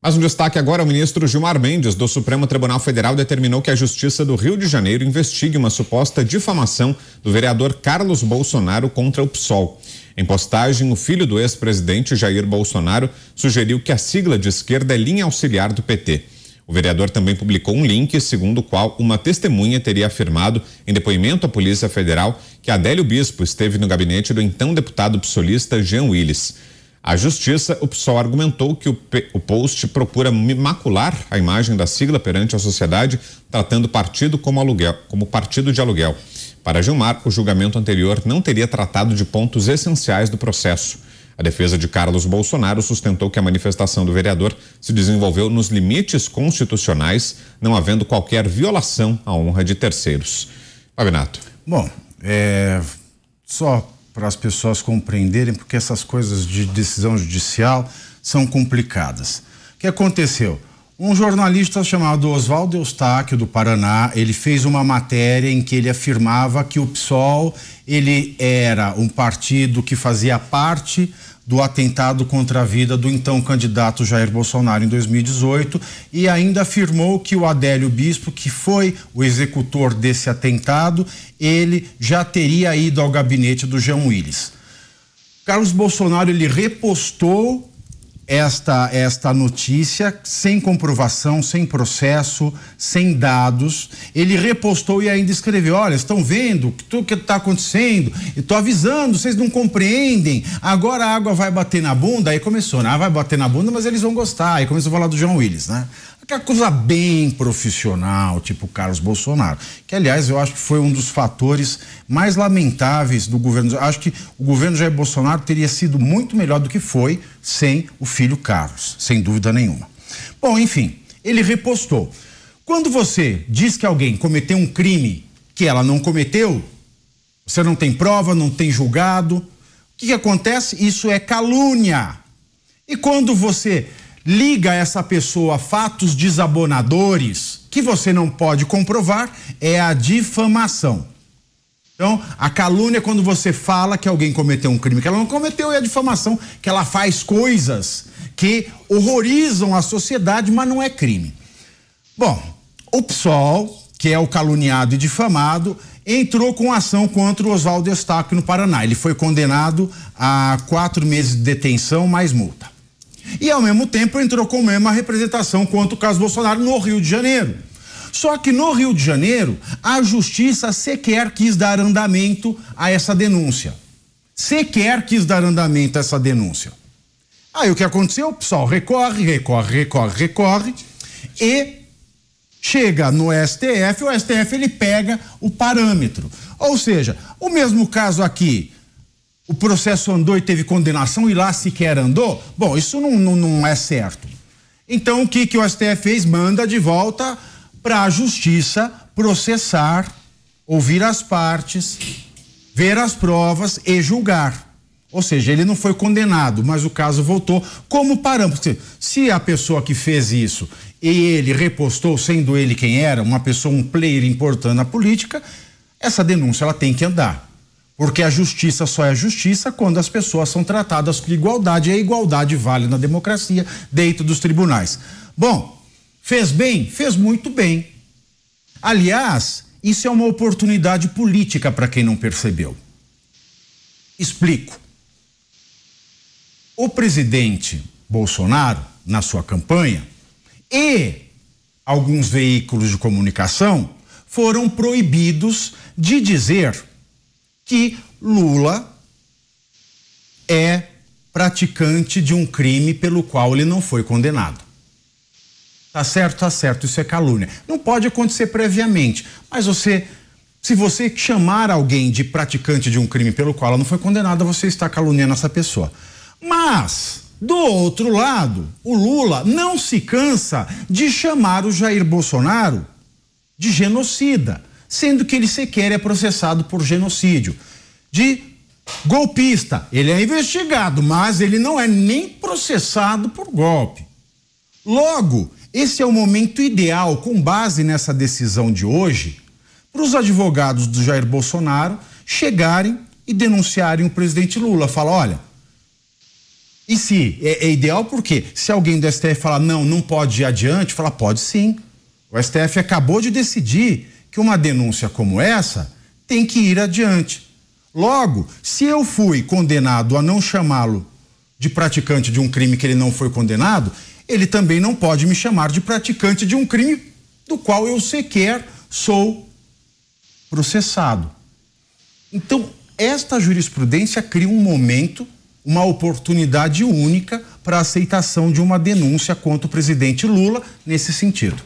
Mas um destaque agora, é o ministro Gilmar Mendes, do Supremo Tribunal Federal, determinou que a Justiça do Rio de Janeiro investigue uma suposta difamação do vereador Carlos Bolsonaro contra o PSOL. Em postagem, o filho do ex-presidente Jair Bolsonaro sugeriu que a sigla de esquerda é linha auxiliar do PT. O vereador também publicou um link segundo o qual uma testemunha teria afirmado, em depoimento à Polícia Federal, que Adélio Bispo esteve no gabinete do então deputado psolista Jean Willis. A justiça, o PSOL argumentou que o, o post procura macular a imagem da sigla perante a sociedade, tratando o partido como aluguel, como partido de aluguel. Para Gilmar, o julgamento anterior não teria tratado de pontos essenciais do processo. A defesa de Carlos Bolsonaro sustentou que a manifestação do vereador se desenvolveu nos limites constitucionais, não havendo qualquer violação à honra de terceiros. Fabinato. Bom, é, só para as pessoas compreenderem, porque essas coisas de decisão judicial são complicadas. O que aconteceu? Um jornalista chamado Oswaldo Eustáquio do Paraná, ele fez uma matéria em que ele afirmava que o PSOL ele era um partido que fazia parte do atentado contra a vida do então candidato Jair Bolsonaro em 2018 e ainda afirmou que o Adélio Bispo, que foi o executor desse atentado, ele já teria ido ao gabinete do João Willis. Carlos Bolsonaro ele repostou esta, esta notícia sem comprovação, sem processo, sem dados. Ele repostou e ainda escreveu: Olha, estão vendo o que está acontecendo? Estou avisando, vocês não compreendem. Agora a água vai bater na bunda. Aí começou, né? Ah, vai bater na bunda, mas eles vão gostar. Aí começou a falar do John Willis, né? Aquela coisa bem profissional, tipo Carlos Bolsonaro. Que, aliás, eu acho que foi um dos fatores mais lamentáveis do governo. acho que o governo Jair Bolsonaro teria sido muito melhor do que foi sem o filho Carlos, sem dúvida nenhuma. Bom, enfim, ele repostou. Quando você diz que alguém cometeu um crime que ela não cometeu, você não tem prova, não tem julgado, o que, que acontece? Isso é calúnia. E quando você liga essa pessoa a fatos desabonadores que você não pode comprovar, é a difamação. Então, a calúnia é quando você fala que alguém cometeu um crime que ela não cometeu, e a difamação que ela faz coisas que horrorizam a sociedade, mas não é crime. Bom, o PSOL, que é o caluniado e difamado, entrou com ação contra o Oswaldo Estaque no Paraná. Ele foi condenado a quatro meses de detenção mais multa. E ao mesmo tempo entrou com a mesma representação contra o caso Bolsonaro no Rio de Janeiro. Só que no Rio de Janeiro, a justiça sequer quis dar andamento a essa denúncia. Sequer quis dar andamento a essa denúncia. Aí o que aconteceu? O pessoal recorre, recorre, recorre, recorre e chega no STF, o STF ele pega o parâmetro. Ou seja, o mesmo caso aqui, o processo andou e teve condenação e lá sequer andou? Bom, isso não, não, não é certo. Então o que, que o STF fez? Manda de volta para a justiça processar, ouvir as partes, ver as provas e julgar. Ou seja, ele não foi condenado, mas o caso voltou como parâmetro. Se a pessoa que fez isso e ele repostou, sendo ele quem era, uma pessoa, um player importante na política, essa denúncia ela tem que andar. Porque a justiça só é justiça quando as pessoas são tratadas com igualdade, e a igualdade vale na democracia, dentro dos tribunais. Bom, Fez bem? Fez muito bem. Aliás, isso é uma oportunidade política para quem não percebeu. Explico. O presidente Bolsonaro, na sua campanha, e alguns veículos de comunicação foram proibidos de dizer que Lula é praticante de um crime pelo qual ele não foi condenado. Tá certo, tá certo, isso é calúnia. Não pode acontecer previamente, mas você se você chamar alguém de praticante de um crime pelo qual ela não foi condenada, você está caluniando essa pessoa. Mas do outro lado, o Lula não se cansa de chamar o Jair Bolsonaro de genocida, sendo que ele sequer é processado por genocídio, de golpista. Ele é investigado, mas ele não é nem processado por golpe. Logo, esse é o momento ideal, com base nessa decisão de hoje, para os advogados do Jair Bolsonaro chegarem e denunciarem o presidente Lula. Fala, olha, e se é, é, ideal porque se alguém do STF falar não, não pode ir adiante, fala pode sim. O STF acabou de decidir que uma denúncia como essa tem que ir adiante. Logo, se eu fui condenado a não chamá-lo de praticante de um crime que ele não foi condenado, ele também não pode me chamar de praticante de um crime do qual eu sequer sou processado. Então, esta jurisprudência cria um momento, uma oportunidade única para a aceitação de uma denúncia contra o presidente Lula nesse sentido.